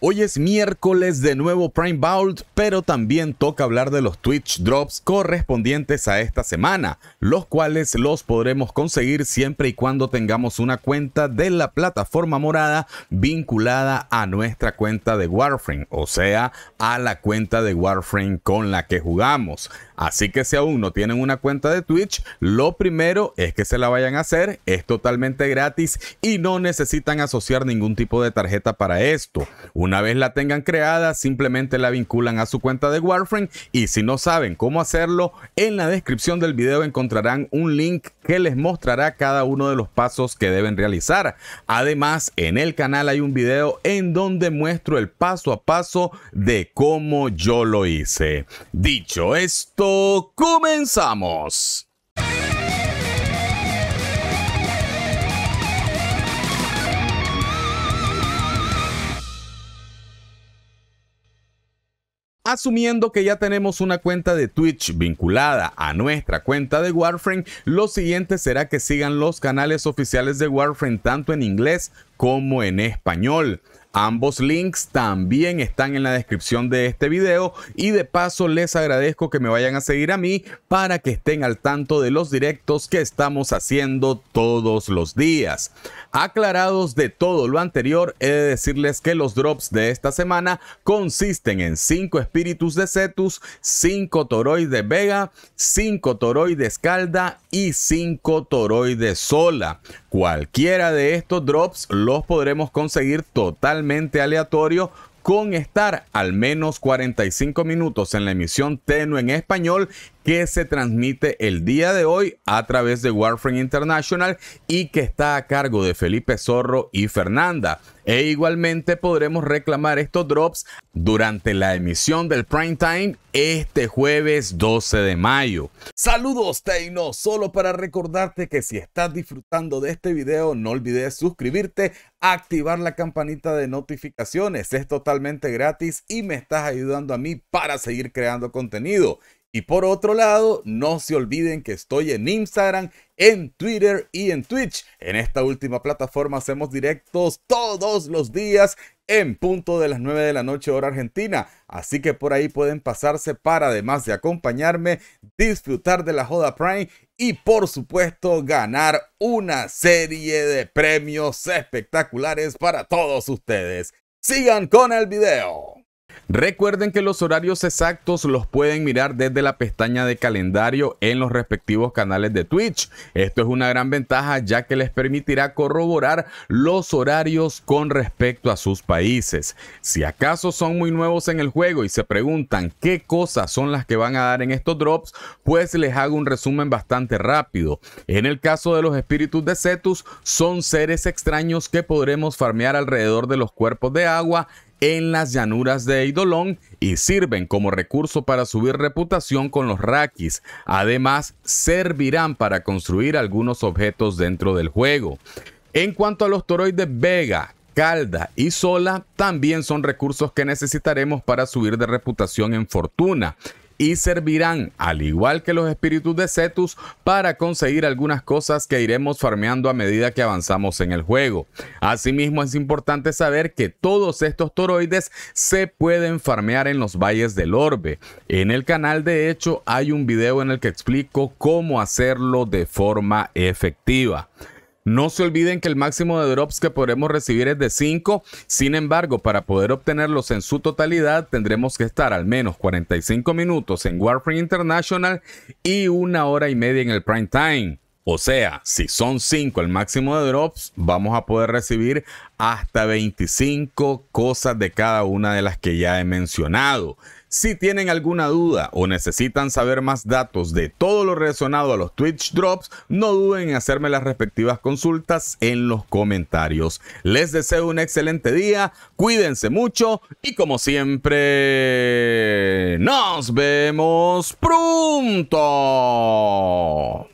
Hoy es miércoles de nuevo Prime Vault, pero también toca hablar de los Twitch Drops correspondientes a esta semana, los cuales los podremos conseguir siempre y cuando tengamos una cuenta de la plataforma morada vinculada a nuestra cuenta de Warframe, o sea, a la cuenta de Warframe con la que jugamos. Así que si aún no tienen una cuenta de Twitch, lo primero es que se la vayan a hacer, es totalmente gratis y no necesitan asociar ningún tipo de tarjeta para esto. Una vez la tengan creada, simplemente la vinculan a su cuenta de Warframe y si no saben cómo hacerlo, en la descripción del video encontrarán un link que les mostrará cada uno de los pasos que deben realizar. Además, en el canal hay un video en donde muestro el paso a paso de cómo yo lo hice. Dicho esto, comenzamos. Asumiendo que ya tenemos una cuenta de Twitch vinculada a nuestra cuenta de Warframe, lo siguiente será que sigan los canales oficiales de Warframe tanto en inglés como en español. Ambos links también están en la descripción de este video y de paso les agradezco que me vayan a seguir a mí para que estén al tanto de los directos que estamos haciendo todos los días. Aclarados de todo lo anterior, he de decirles que los drops de esta semana consisten en 5 espíritus de Cetus, 5 toroides de Vega, 5 toroides Calda y 5 toroides Sola. Cualquiera de estos drops los podremos conseguir totalmente aleatorio con estar al menos 45 minutos en la emisión Tenue en español que se transmite el día de hoy a través de Warframe International y que está a cargo de Felipe Zorro y Fernanda. E igualmente podremos reclamar estos drops durante la emisión del prime time este jueves 12 de mayo. Saludos Teino, solo para recordarte que si estás disfrutando de este video no olvides suscribirte, activar la campanita de notificaciones, es totalmente gratis y me estás ayudando a mí para seguir creando contenido. Y por otro lado, no se olviden que estoy en Instagram, en Twitter y en Twitch. En esta última plataforma hacemos directos todos los días en punto de las 9 de la noche hora argentina. Así que por ahí pueden pasarse para, además de acompañarme, disfrutar de la Joda Prime y por supuesto ganar una serie de premios espectaculares para todos ustedes. Sigan con el video. Recuerden que los horarios exactos los pueden mirar desde la pestaña de calendario en los respectivos canales de Twitch. Esto es una gran ventaja ya que les permitirá corroborar los horarios con respecto a sus países. Si acaso son muy nuevos en el juego y se preguntan qué cosas son las que van a dar en estos drops, pues les hago un resumen bastante rápido. En el caso de los espíritus de Cetus, son seres extraños que podremos farmear alrededor de los cuerpos de agua en las llanuras de Eidolon y sirven como recurso para subir reputación con los Rakis. Además, servirán para construir algunos objetos dentro del juego. En cuanto a los toroides Vega, Calda y Sola, también son recursos que necesitaremos para subir de reputación en fortuna y servirán, al igual que los espíritus de Cetus, para conseguir algunas cosas que iremos farmeando a medida que avanzamos en el juego. Asimismo, es importante saber que todos estos toroides se pueden farmear en los valles del orbe. En el canal, de hecho, hay un video en el que explico cómo hacerlo de forma efectiva. No se olviden que el máximo de drops que podremos recibir es de 5. Sin embargo, para poder obtenerlos en su totalidad, tendremos que estar al menos 45 minutos en Warframe International y una hora y media en el prime time. O sea, si son 5 el máximo de drops, vamos a poder recibir hasta 25 cosas de cada una de las que ya he mencionado. Si tienen alguna duda o necesitan saber más datos de todo lo relacionado a los Twitch Drops, no duden en hacerme las respectivas consultas en los comentarios. Les deseo un excelente día, cuídense mucho y como siempre, nos vemos pronto.